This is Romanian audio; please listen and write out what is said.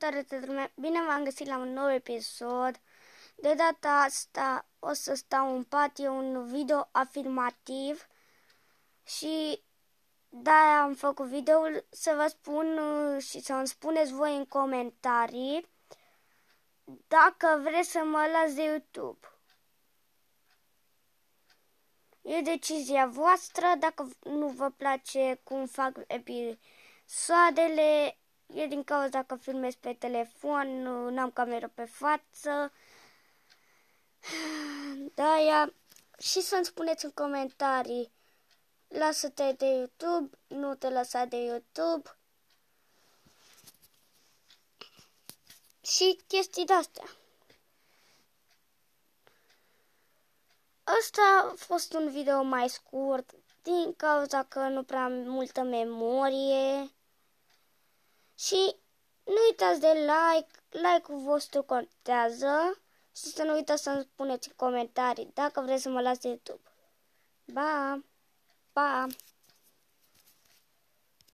Salutare toată Bine v-am găsit la un nou episod. De data asta o să stau în pat, e un video afirmativ și da, am făcut videoul să vă spun uh, și să îmi spuneți voi în comentarii dacă vreți să mă las de YouTube. E decizia voastră dacă nu vă place cum fac episodele. E din cauza că filmez pe telefon, n-am cameră pe față. Da, ia. Și să-mi spuneți în comentarii. Lasă-te de YouTube, nu te lăsa de YouTube. Și chestii de-astea. Asta a fost un video mai scurt din cauza că nu prea am multă memorie. Și nu uitați de like, like-ul vostru contează și să nu uitați să-mi spuneți în comentarii dacă vreți să mă las de YouTube. Ba! Pa!